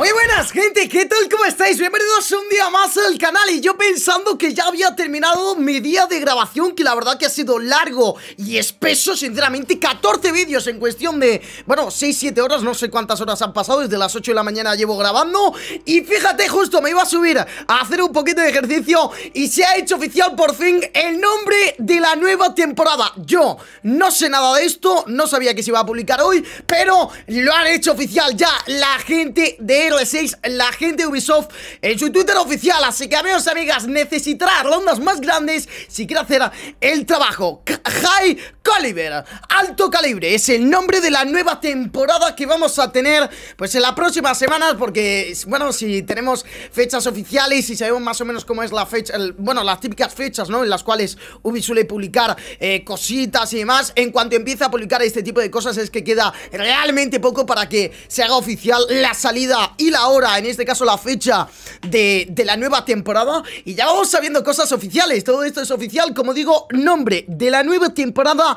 Muy buenas gente, ¿qué tal? ¿Cómo estáis? Bienvenidos un día más al canal y yo pensando que ya había terminado mi día de grabación que la verdad que ha sido largo y espeso, sinceramente 14 vídeos en cuestión de, bueno, 6-7 horas, no sé cuántas horas han pasado, desde las 8 de la mañana llevo grabando y fíjate justo, me iba a subir a hacer un poquito de ejercicio y se ha hecho oficial por fin el nombre de la nueva temporada. Yo no sé nada de esto, no sabía que se iba a publicar hoy, pero lo han hecho oficial ya la gente de 6, la gente de Ubisoft en su Twitter oficial. Así que amigos y amigas, necesitará rondas más grandes si quiere hacer el trabajo. High Calibre! Alto calibre es el nombre de la nueva temporada que vamos a tener pues en las próximas semanas porque bueno, si tenemos fechas oficiales y sabemos más o menos cómo es la fecha, bueno, las típicas fechas, ¿no? En las cuales Ubi suele publicar eh, cositas y demás, en cuanto empieza a publicar este tipo de cosas es que queda realmente poco para que se haga oficial la salida y la hora, en este caso la fecha de la nueva temporada y ya vamos sabiendo cosas oficiales, todo esto es oficial, como digo, nombre de la nueva temporada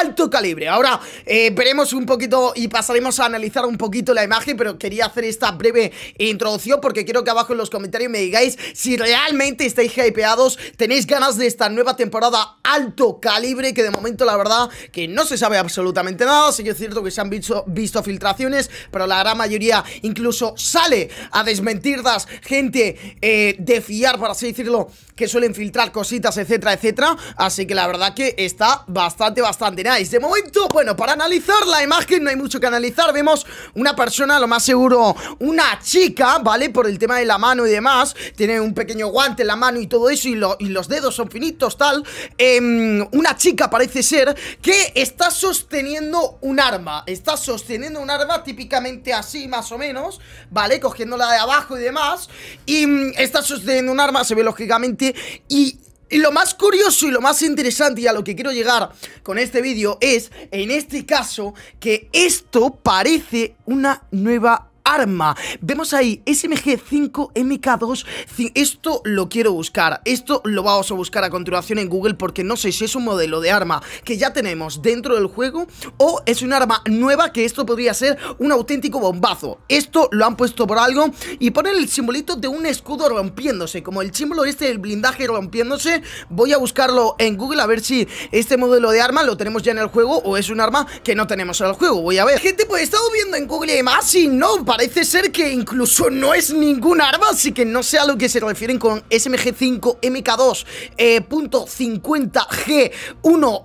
alto calibre Ahora eh, veremos un poquito y pasaremos a analizar un poquito la imagen Pero quería hacer esta breve introducción porque quiero que abajo en los comentarios me digáis Si realmente estáis hypeados, tenéis ganas de esta nueva temporada alto calibre Que de momento la verdad que no se sabe absolutamente nada Sí que es cierto que se han visto, filtraciones Pero la gran mayoría incluso sale a desmentirlas gente eh, de fiar por así decirlo Que suelen filtrar cositas, etcétera, etcétera Así que la verdad que está bastante, bastante de momento, bueno, para analizar la imagen no hay mucho que analizar. Vemos una persona, lo más seguro, una chica, ¿vale? Por el tema de la mano y demás. Tiene un pequeño guante en la mano y todo eso y, los dedos son finitos, tal. Em, una chica parece ser que está sosteniendo un arma. Está sosteniendo un arma típicamente así, más o menos, ¿vale? Cogiéndola de abajo y demás. Y mm, está sosteniendo un arma, se ve lógicamente, y y lo más curioso y lo más interesante y a lo que quiero llegar con este vídeo es, en este caso, que esto parece una nueva arma. Vemos ahí SMG5MK2. Esto lo quiero buscar. Esto lo vamos a buscar a continuación en Google porque no sé si es un modelo de arma que ya tenemos dentro del juego o es un arma nueva que esto podría ser un auténtico bombazo. Esto lo han puesto por algo y ponen el simbolito de un escudo rompiéndose, como el símbolo este del blindaje rompiéndose. Voy a buscarlo en Google a ver si este modelo de arma lo tenemos ya en el juego o es un arma que no tenemos en el juego. Voy a ver. Gente, pues he estado viendo en Google y más y no para parece ser que incluso no es ningún arma, así que no sé a lo que se refieren con SMG5 MK2.50G1 eh,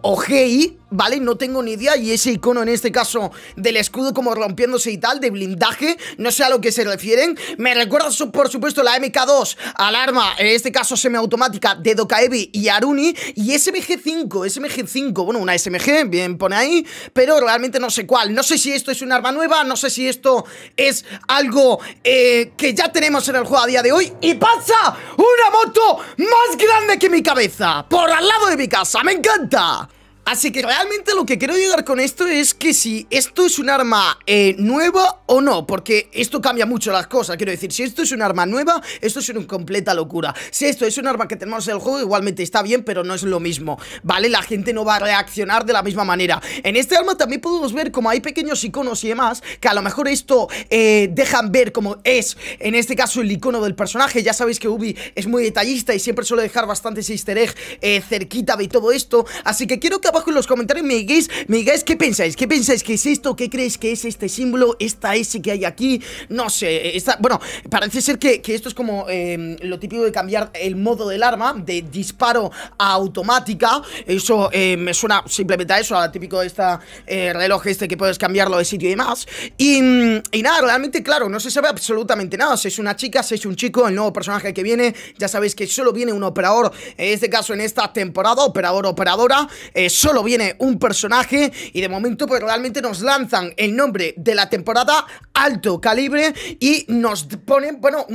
o GI ¿vale? No tengo ni idea y ese icono en este caso del escudo como rompiéndose y tal, de blindaje, no sé a lo que se refieren. Me recuerda por supuesto la MK2, alarma, en este caso semiautomática de Dokaevi y Aruni y SMG5, SMG5, bueno, una SMG, bien pone ahí, pero realmente no sé cuál. No sé si esto es un arma nueva, no sé si esto es algo eh, que ya tenemos en el juego a día de hoy y pasa una moto más grande que mi cabeza, por al lado de mi casa, me encanta. Así que realmente lo que quiero llegar con esto es que si esto es un arma eh, nueva o no Porque esto cambia mucho las cosas, quiero decir, si esto es un arma nueva, esto es una completa locura Si esto es un arma que tenemos en el juego, igualmente está bien, pero no es lo mismo, ¿vale? La gente no va a reaccionar de la misma manera En este arma también podemos ver como hay pequeños iconos y demás Que a lo mejor esto eh, dejan ver como es, en este caso, el icono del personaje Ya sabéis que Ubi es muy detallista y siempre suele dejar bastantes easter egg eh, cerquita de todo esto Así que quiero que abajo en los comentarios, me digáis ¿qué pensáis? ¿Qué pensáis que es esto? ¿Qué creéis que es este símbolo? ¿Esta S que hay aquí? No sé, esta, bueno, parece ser que, esto es como em, lo típico de cambiar el modo del arma, de disparo a automática, eso em, me suena simplemente a eso, a típico de este reloj este que puedes cambiarlo de sitio y demás. Y, mm, y nada, realmente, claro, no se sabe absolutamente nada, si es una chica, si es un chico, el nuevo personaje que viene, ya sabéis que solo viene un operador, en este caso en esta temporada, operador, operadora, es eh, solo viene un personaje y de momento pues realmente nos lanzan el nombre de la temporada alto calibre y nos ponen, bueno,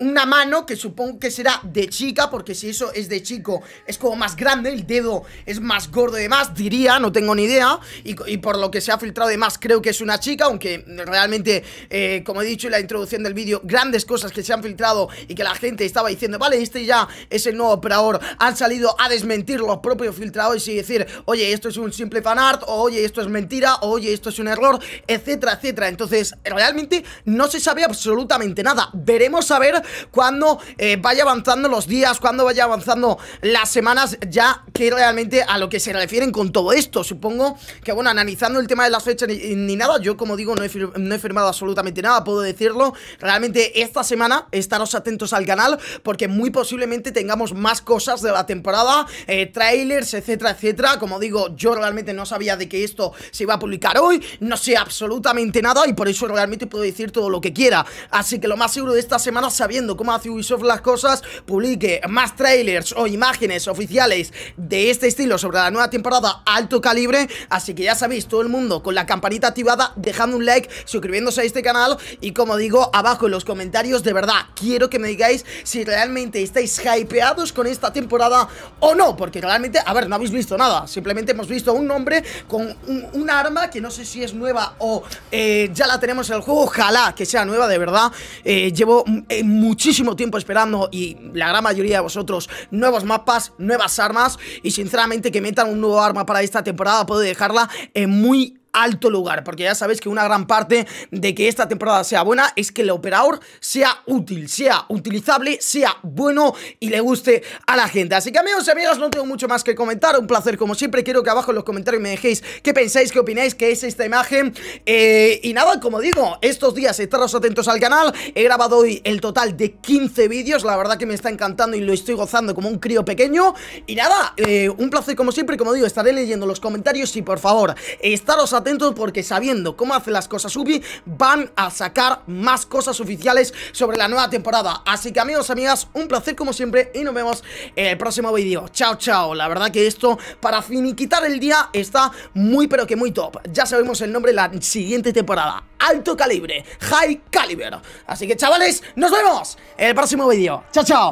una, mano que supongo que será de chica porque si eso es de chico es como más grande, el dedo es más gordo de más, diría, no tengo ni idea y, por lo que se ha filtrado de más creo que es una chica, aunque realmente eh, como he dicho en la introducción del vídeo, grandes cosas que se han filtrado y que la gente estaba diciendo, vale, este ya es el nuevo operador, han salido a desmentir los propios filtradores y decir, oye, esto es un simple fanart, oye, esto es mentira, oye, esto es un error, etcétera, etcétera. Entonces, realmente no se sabe absolutamente nada. Veremos a ver cuando eh, vaya avanzando los días, cuando vaya avanzando las semanas, ya que realmente a lo que se refieren con todo esto. Supongo que, bueno, analizando el tema de las fechas ni, nada, yo como digo, no he, firmado absolutamente nada, puedo decirlo. Realmente esta semana estaros atentos al canal porque muy posiblemente tengamos más cosas de la temporada, eh, trailers, etcétera, etcétera, digo, yo realmente no sabía de que esto se iba a publicar hoy, no sé absolutamente nada y por eso realmente puedo decir todo lo que quiera. Así que lo más seguro de esta semana, sabiendo cómo hace Ubisoft las cosas, publique más trailers o imágenes oficiales de este estilo sobre la nueva temporada alto calibre. Así que ya sabéis, todo el mundo con la campanita activada, dejando un like, suscribiéndose a este canal y como digo, abajo en los comentarios, de verdad, quiero que me digáis si realmente estáis hypeados con esta temporada o no, porque realmente, a ver, no habéis visto nada, si Simplemente hemos visto un hombre con un, arma que no sé si es nueva o eh, ya la tenemos en el juego. Ojalá que sea nueva, de verdad. Eh, llevo eh, muchísimo tiempo esperando y la gran mayoría de vosotros nuevos mapas, nuevas armas y sinceramente que metan un nuevo arma para esta temporada puede dejarla muy alto lugar, porque ya sabéis que una gran parte de que esta temporada sea buena es que el operador sea útil, sea utilizable, sea bueno y le guste a la gente. Así que amigos y amigas, no tengo mucho más que comentar, un placer como siempre, quiero que abajo en los comentarios me dejéis qué pensáis, qué opináis, qué es esta imagen. Eh, y nada, como digo, estos días estaros atentos al canal, he grabado hoy el total de 15 vídeos, la verdad que me está encantando y lo estoy gozando como un crío pequeño. Y nada, eh, un placer como siempre, como digo, estaré leyendo los comentarios y por favor, estaros atentos atentos porque sabiendo cómo hace las cosas Ubi, van a sacar más cosas oficiales sobre la nueva temporada. Así que amigos, amigas, un placer como siempre y nos vemos en el próximo vídeo. Chao, chao. La verdad que esto para finiquitar el día está muy pero que muy top. Ya sabemos el nombre la siguiente temporada. Alto calibre, high caliber. Así que chavales, nos vemos en el próximo vídeo. Chao, chao.